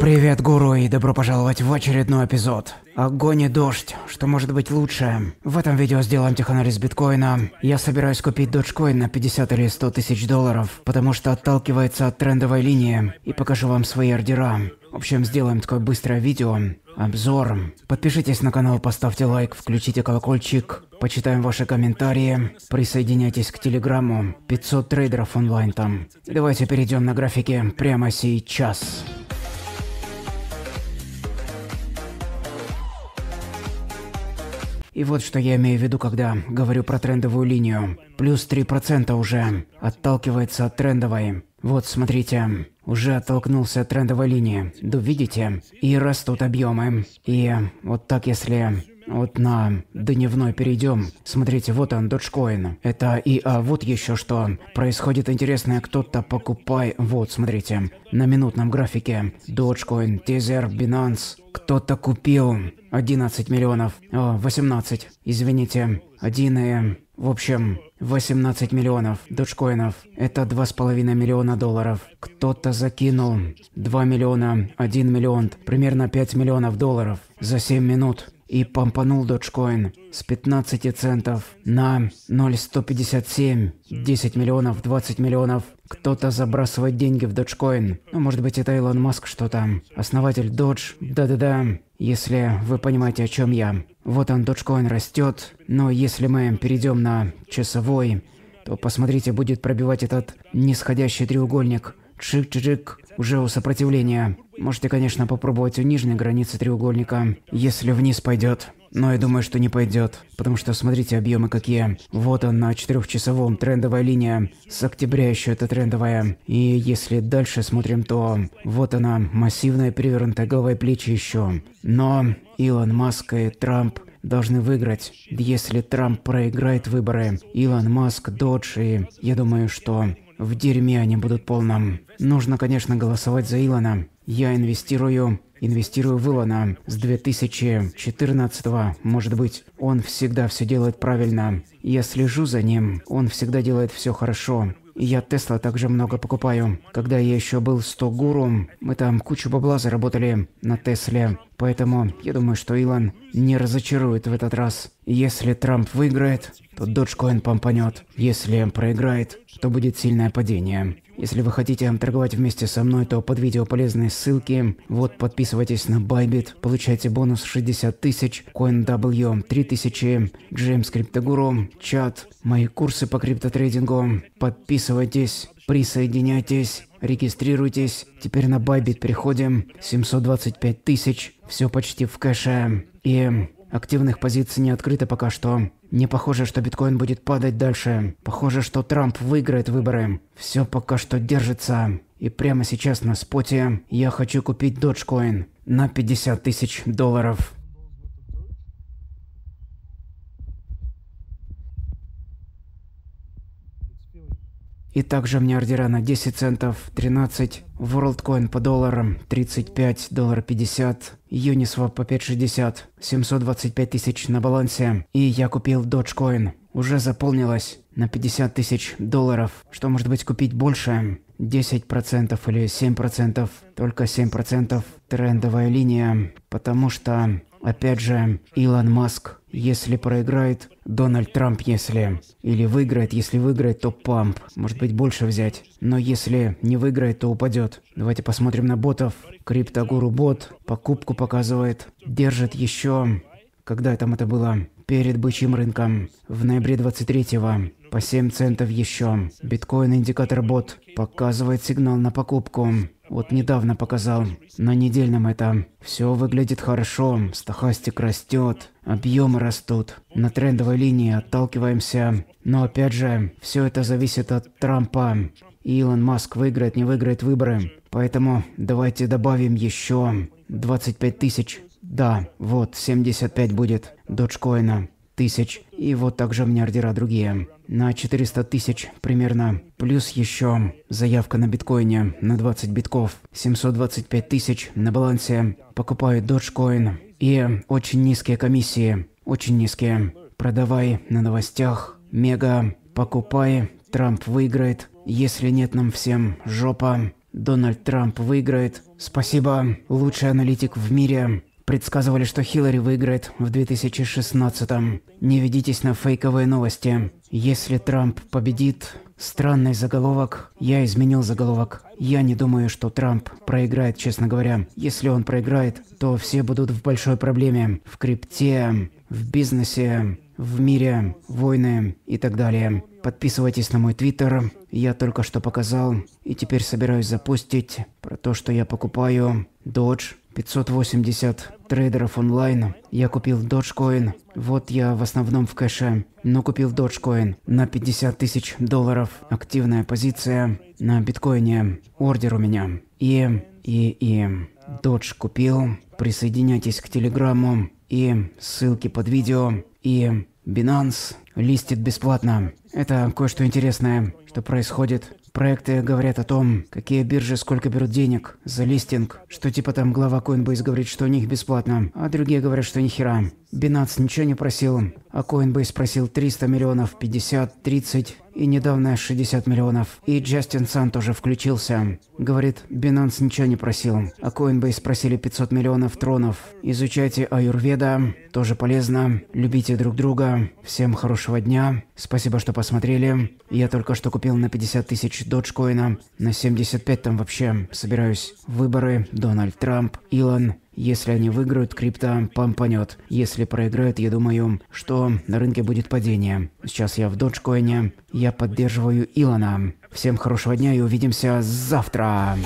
Привет, гуру, и добро пожаловать в очередной эпизод. Огонь и дождь, что может быть лучше. В этом видео сделаем теханализ биткоина. Я собираюсь купить доджкоин на 50 или 100 тысяч долларов, потому что отталкивается от трендовой линии, и покажу вам свои ордера. В общем, сделаем такое быстрое видео, обзор. Подпишитесь на канал, поставьте лайк, включите колокольчик, почитаем ваши комментарии, присоединяйтесь к телеграмму, 500 трейдеров онлайн там. Давайте перейдем на графики прямо сейчас. И вот что я имею в виду, когда говорю про трендовую линию. Плюс 3% уже отталкивается от трендовой. Вот, смотрите, уже оттолкнулся от трендовой линии. Да видите? И растут объемы. И вот так, если вот на дневной перейдем. Смотрите, вот он, доджкоин. Это и... А вот еще что. Происходит интересное, кто-то покупай... Вот, смотрите. На минутном графике. Доджкоин, тизер, Binance. Кто-то купил 11 миллионов. Э, О, 18. Извините. один и... Э, в общем, 18 миллионов доджкоинов. Это 2,5 миллиона долларов. Кто-то закинул 2 миллиона, 1 миллион, примерно 5 миллионов долларов за 7 минут и помпанул Dogecoin с 15 центов на 0,157, 10 миллионов, 20 миллионов. Кто-то забрасывает деньги в Dogecoin. Ну, может быть, это Илон Маск что-то. Основатель Dodge. Да-да-да. Если вы понимаете, о чем я. Вот он, Dogecoin растет. Но если мы перейдем на часовой, то посмотрите, будет пробивать этот нисходящий треугольник. Чик-чик уже у сопротивления. Можете, конечно, попробовать у нижней границы треугольника, если вниз пойдет. Но я думаю, что не пойдет, потому что смотрите объемы какие. Вот она четырехчасовом трендовая линия, с октября еще это трендовая. И если дальше смотрим, то вот она, массивная перевернутая головой плечи еще. Но Илон Маск и Трамп должны выиграть. Если Трамп проиграет выборы, Илон Маск, Додж и я думаю, что в дерьме они будут полным. Нужно, конечно, голосовать за Илона. Я инвестирую инвестирую в Илона с 2014 может быть. Он всегда все делает правильно. Я слежу за ним, он всегда делает все хорошо. Я Тесла также много покупаю. Когда я еще был 100 гуру, мы там кучу бабла заработали на Тесле. Поэтому я думаю, что Илон не разочарует в этот раз. Если Трамп выиграет, то Dogecoin помпанет. Если проиграет, то будет сильное падение. Если вы хотите торговать вместе со мной, то под видео полезные ссылки. Вот подписывайтесь на Bybit, получайте бонус 60 тысяч, CoinW 3000, Джеймс Криптогуру, чат, мои курсы по криптотрейдингу. Подписывайтесь. Присоединяйтесь, регистрируйтесь. Теперь на Байбит приходим. 725 тысяч. Все почти в кэше. И активных позиций не открыто пока что. Не похоже, что биткоин будет падать дальше. Похоже, что Трамп выиграет выборы. Все пока что держится. И прямо сейчас на споте я хочу купить Dogecoin на 50 тысяч долларов. И также мне ордера на 10 центов, 13, WorldCoin по долларам 35, доллар 50, Uniswap по 5,60, 725 тысяч на балансе. И я купил Dogecoin. Уже заполнилось на 50 тысяч долларов, что может быть купить больше. 10% или 7%, только 7% трендовая линия, потому что, опять же, Илон Маск если проиграет Дональд Трамп, если... Или выиграет, если выиграет, то памп. Может быть, больше взять. Но если не выиграет, то упадет. Давайте посмотрим на ботов. Криптогуру бот покупку показывает. Держит еще... Когда там это было? Перед бычьим рынком. В ноябре 23-го. По 7 центов еще. Биткоин индикатор бот показывает сигнал на покупку. Вот недавно показал. На недельном это. Все выглядит хорошо, стахастик растет, объемы растут. На трендовой линии отталкиваемся. Но опять же, все это зависит от Трампа. Илон Маск выиграет, не выиграет выборы. Поэтому давайте добавим еще 25 тысяч. Да, вот, 75 будет доджкоина тысяч. И вот также у меня ордера другие. На 400 тысяч примерно. Плюс еще заявка на биткоине на 20 битков. 725 тысяч на балансе. Покупаю доджкоин. И очень низкие комиссии. Очень низкие. Продавай на новостях. Мега. Покупай. Трамп выиграет. Если нет нам всем жопа. Дональд Трамп выиграет. Спасибо. Лучший аналитик в мире. Предсказывали, что Хиллари выиграет в 2016-м. Не ведитесь на фейковые новости. Если Трамп победит... Странный заголовок. Я изменил заголовок. Я не думаю, что Трамп проиграет, честно говоря. Если он проиграет, то все будут в большой проблеме. В крипте, в бизнесе, в мире, войны и так далее. Подписывайтесь на мой твиттер, я только что показал и теперь собираюсь запустить про то, что я покупаю Dodge 580 трейдеров онлайн. Я купил Dogecoin. Вот я в основном в кэше, но купил Dogecoin на 50 тысяч долларов. Активная позиция на биткоине. Ордер у меня. И... и... и... Додж купил. Присоединяйтесь к телеграмму. И ссылки под видео. И... Binance листит бесплатно. Это кое-что интересное, что происходит Проекты говорят о том, какие биржи сколько берут денег за листинг, что типа там глава Coinbase говорит, что у них бесплатно, а другие говорят, что нихера. Binance ничего не просил, а Coinbase просил 300 миллионов, 50, 30 и недавно 60 миллионов. И Джастин Сан тоже включился. Говорит, Бинанс ничего не просил, а Coinbase спросили 500 миллионов тронов. Изучайте аюрведа, тоже полезно. Любите друг друга. Всем хорошего дня. Спасибо, что посмотрели. Я только что купил на 50 тысяч доджкоина. На 75 там вообще собираюсь. Выборы, Дональд Трамп, Илон, если они выиграют, крипта помпанет. Если проиграют, я думаю, что на рынке будет падение. Сейчас я в доджкоине. Я поддерживаю Илона. Всем хорошего дня и увидимся завтра.